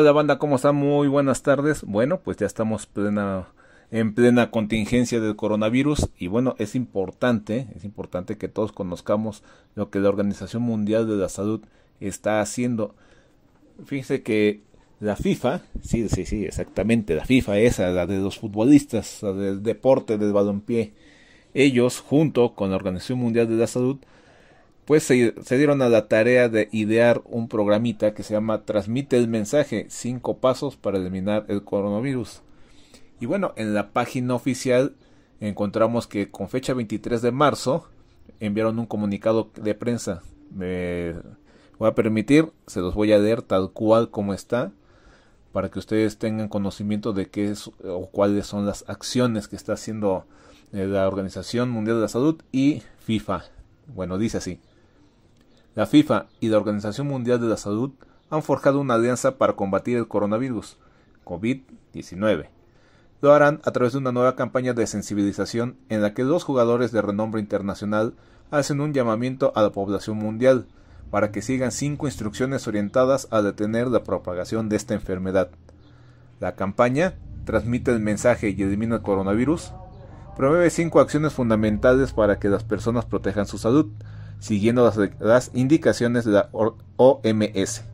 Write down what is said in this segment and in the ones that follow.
Hola banda, ¿cómo están? Muy buenas tardes. Bueno, pues ya estamos en plena contingencia del coronavirus y bueno, es importante, es importante que todos conozcamos lo que la Organización Mundial de la Salud está haciendo. Fíjense que la FIFA, sí, sí, sí, exactamente, la FIFA esa, la de los futbolistas, la del deporte, del balonpié, ellos junto con la Organización Mundial de la Salud pues se, dieron a la tarea de idear un programita que se llama Transmite el mensaje, cinco pasos para eliminar el coronavirus. Y bueno, en la página oficial encontramos que con fecha 23 de marzo enviaron un comunicado de prensa. Me voy a permitir, se los voy a leer tal cual como está, para que ustedes tengan conocimiento de qué es o cuáles son las acciones que está haciendo eh, la Organización Mundial de la Salud y FIFA. Bueno, dice así. La FIFA y la Organización Mundial de la Salud han forjado una alianza para combatir el coronavirus, COVID-19. Lo harán a través de una nueva campaña de sensibilización en la que dos jugadores de renombre internacional hacen un llamamiento a la población mundial para que sigan cinco instrucciones orientadas a detener la propagación de esta enfermedad. La campaña transmite el mensaje y elimina el coronavirus, promueve cinco acciones fundamentales para que las personas protejan su salud, siguiendo las, indicaciones de la OMS.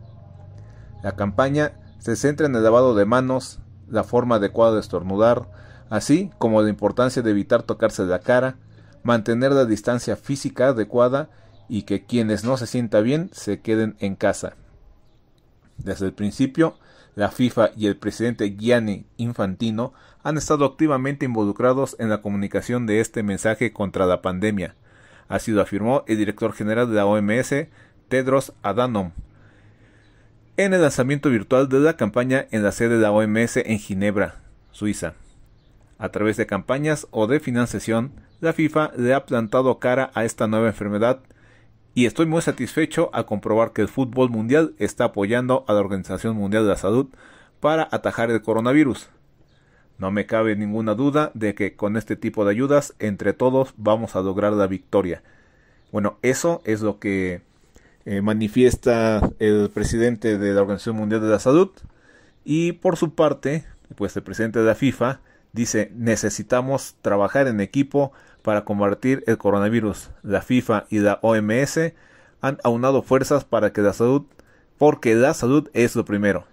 La campaña se centra en el lavado de manos, la forma adecuada de estornudar, así como la importancia de evitar tocarse la cara, mantener la distancia física adecuada y que quienes no se sienta bien se queden en casa. Desde el principio, la FIFA y el presidente Gianni Infantino han estado activamente involucrados en la comunicación de este mensaje contra la pandemia, Así lo afirmó el director general de la OMS, Tedros Adhanom, en el lanzamiento virtual de la campaña en la sede de la OMS en Ginebra, Suiza. A través de campañas o de financiación, la FIFA le ha plantado cara a esta nueva enfermedad y estoy muy satisfecho al comprobar que el fútbol mundial está apoyando a la Organización Mundial de la Salud para atajar el coronavirus, no me cabe ninguna duda de que con este tipo de ayudas entre todos vamos a lograr la victoria. Bueno, eso es lo que eh, manifiesta el presidente de la Organización Mundial de la Salud y por su parte, pues el presidente de la FIFA dice necesitamos trabajar en equipo para combatir el coronavirus. La FIFA y la OMS han aunado fuerzas para que la salud, porque la salud es lo primero.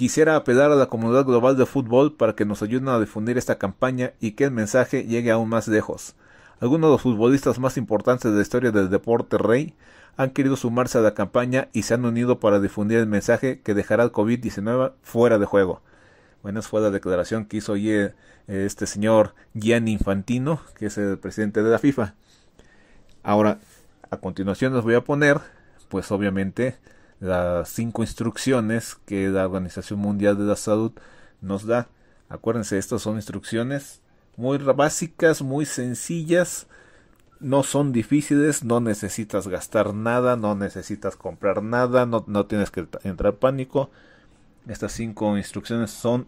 Quisiera apelar a la comunidad global de fútbol para que nos ayuden a difundir esta campaña y que el mensaje llegue aún más lejos. Algunos de los futbolistas más importantes de la historia del deporte rey han querido sumarse a la campaña y se han unido para difundir el mensaje que dejará el COVID-19 fuera de juego. Bueno, esa fue la declaración que hizo hoy eh, eh, este señor Gianni Infantino, que es el presidente de la FIFA. Ahora, a continuación les voy a poner, pues obviamente, las cinco instrucciones que la Organización Mundial de la Salud nos da. Acuérdense, estas son instrucciones muy básicas, muy sencillas, no son difíciles, no necesitas gastar nada, no necesitas comprar nada, no, tienes que entrar pánico. Estas cinco instrucciones son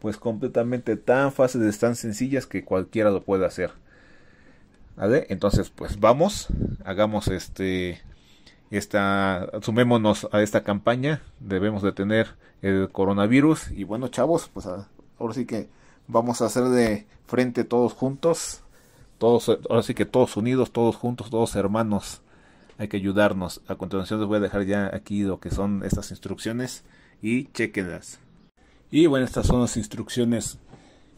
pues completamente tan fáciles, tan sencillas que cualquiera lo puede hacer. ¿Vale? Entonces, pues vamos, hagamos este esta, sumémonos a esta campaña, debemos detener el coronavirus y bueno chavos, pues ah, ahora sí que vamos a hacer de frente todos juntos, todos, ahora sí que todos unidos, todos juntos, todos hermanos, hay que ayudarnos. A continuación les voy a dejar ya aquí lo que son estas instrucciones y chequenlas. Y bueno, estas son las instrucciones.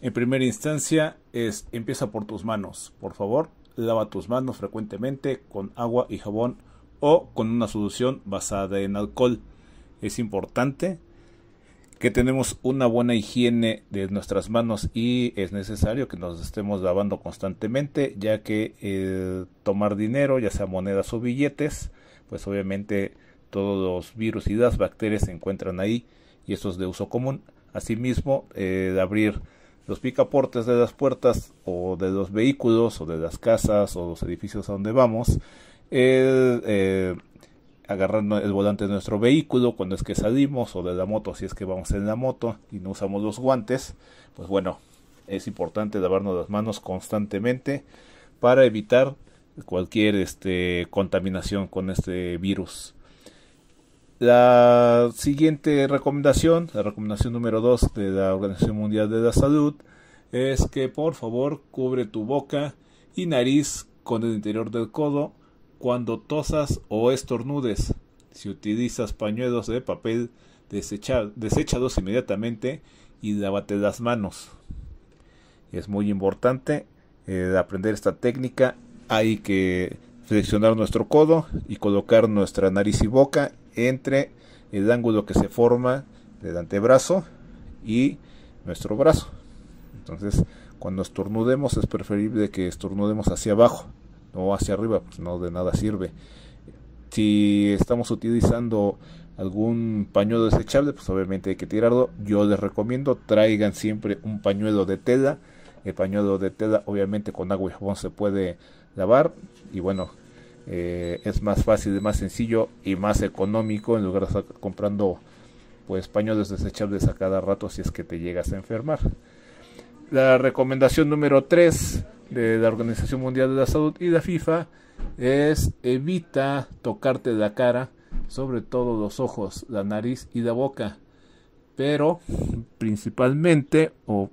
En primera instancia es empieza por tus manos, por favor, lava tus manos frecuentemente con agua y jabón o con una solución basada en alcohol. Es importante que tenemos una buena higiene de nuestras manos y es necesario que nos estemos lavando constantemente ya que eh, tomar dinero ya sea monedas o billetes pues obviamente todos los virus y las bacterias se encuentran ahí y eso es de uso común asimismo eh, abrir los picaportes de las puertas o de los vehículos o de las casas o los edificios a donde vamos el, eh, agarrar el volante de nuestro vehículo cuando es que salimos o de la moto si es que vamos en la moto y no usamos los guantes, pues bueno, es importante lavarnos las manos constantemente para evitar cualquier este, contaminación con este virus. La siguiente recomendación, la recomendación número 2 de la Organización Mundial de la Salud, es que por favor cubre tu boca y nariz con el interior del codo cuando tosas o estornudes. Si utilizas pañuelos de papel, desecha, desechados inmediatamente y lávate las manos. Es muy importante eh, aprender esta técnica. Hay que flexionar nuestro codo y colocar nuestra nariz y boca entre el ángulo que se forma del antebrazo y nuestro brazo. Entonces, cuando estornudemos es preferible que estornudemos hacia abajo o hacia arriba, pues no de nada sirve. Si estamos utilizando algún pañuelo desechable, pues obviamente hay que tirarlo. Yo les recomiendo traigan siempre un pañuelo de tela. El pañuelo de tela obviamente con agua y jabón se puede lavar y bueno, eh, es más fácil, más sencillo y más económico en lugar de estar comprando pues pañuelos desechables a cada rato si es que te llegas a enfermar. La recomendación número 3 de la Organización Mundial de la Salud y la FIFA es evita tocarte la cara, sobre todo los ojos, la nariz y la boca. Pero principalmente, o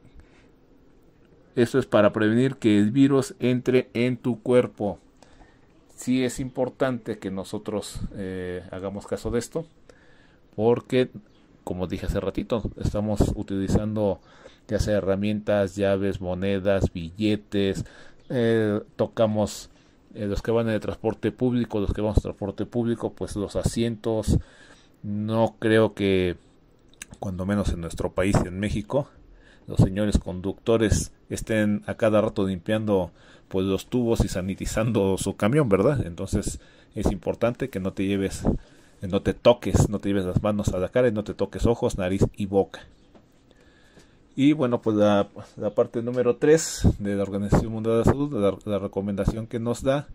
eso es para prevenir que el virus entre en tu cuerpo. Sí es importante que nosotros eh, hagamos caso de esto, porque, como dije hace ratito, estamos utilizando que sea herramientas, llaves, monedas, billetes, eh, tocamos eh, los que van en el transporte público, los que van en transporte público, pues los asientos, no creo que, cuando menos en nuestro país, en México, los señores conductores estén a cada rato limpiando pues los tubos y sanitizando su camión, ¿verdad? Entonces es importante que no te lleves, no te toques, no te lleves las manos a la cara y no te toques ojos, nariz y boca. Y bueno, pues la, parte número 3 de la Organización Mundial de la Salud, la, recomendación que nos da,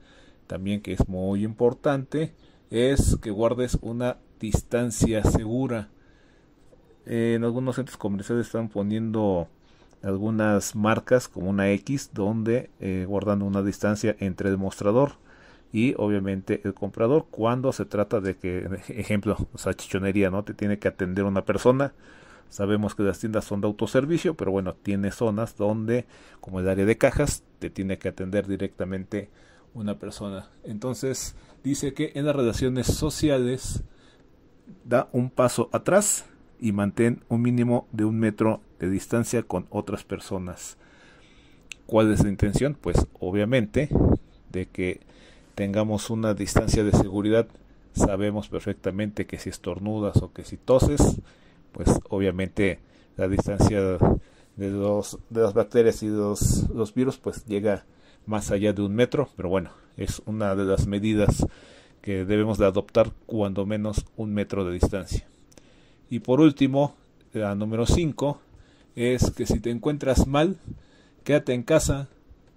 también que es muy importante, es que guardes una distancia segura. en algunos centros comerciales están poniendo algunas marcas como una X donde guardan eh, guardando una distancia entre el mostrador y obviamente el comprador cuando se trata de que ejemplo o chichonería, no te tiene que atender una persona Sabemos que las tiendas son de autoservicio, pero bueno, tiene zonas donde, como el área de cajas, te tiene que atender directamente una persona. Entonces, dice que en las relaciones sociales da un paso atrás y mantén un mínimo de un metro de distancia con otras personas. ¿Cuál es la intención? Pues obviamente de que tengamos una distancia de seguridad. Sabemos perfectamente que si estornudas o que si toses, pues obviamente la distancia de de las bacterias y los, los virus pues llega más allá de un metro pero bueno es una de las medidas que debemos de adoptar cuando menos un metro de distancia y por último la número 5 es que si te encuentras mal quédate en casa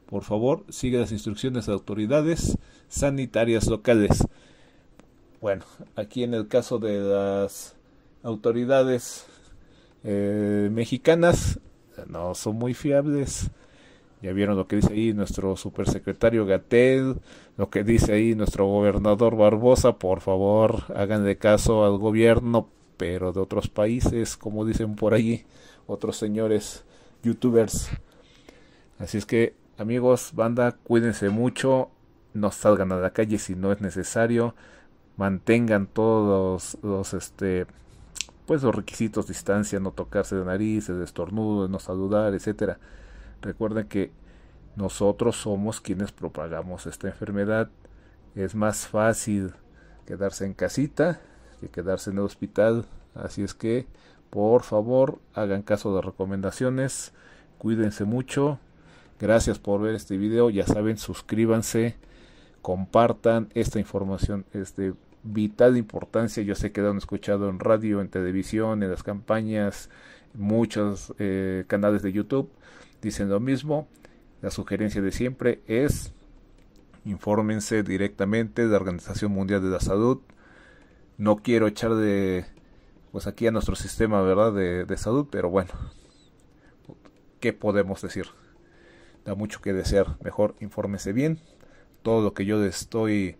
por favor sigue las instrucciones de autoridades sanitarias locales bueno aquí en el caso de las autoridades eh, mexicanas no son muy fiables. Ya vieron lo que dice ahí nuestro supersecretario Gatel, lo que dice ahí nuestro gobernador Barbosa. Por favor, de caso al gobierno, pero de otros países, como dicen por ahí otros señores youtubers. Así es que, amigos, banda, cuídense mucho. No salgan a la calle si no es necesario. Mantengan todos los este, pues los requisitos distancia, no tocarse de nariz, de estornudo, no saludar, etcétera. Recuerden que nosotros somos quienes propagamos esta enfermedad. Es más fácil quedarse en casita que quedarse en el hospital. Así es que, por favor, hagan caso de recomendaciones. Cuídense mucho. Gracias por ver este video. Ya saben, suscríbanse, compartan esta información, este vital importancia. Yo sé que lo han escuchado en radio, en televisión, en las campañas, muchos eh, canales de YouTube dicen lo mismo. La sugerencia de siempre es infórmense directamente de la Organización Mundial de la Salud. No quiero echar de pues aquí a nuestro sistema verdad de, salud, pero bueno, ¿qué podemos decir? Da mucho que desear. Mejor infórmense bien. Todo lo que yo estoy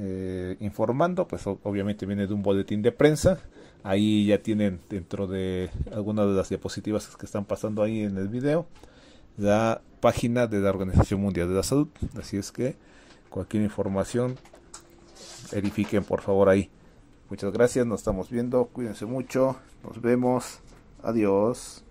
eh, informando, pues obviamente viene de un boletín de prensa. Ahí ya tienen dentro de algunas de las diapositivas que están pasando ahí en el video la página de la Organización Mundial de la Salud. Así es que cualquier información verifiquen por favor ahí. Muchas gracias, nos estamos viendo, cuídense mucho, nos vemos, adiós.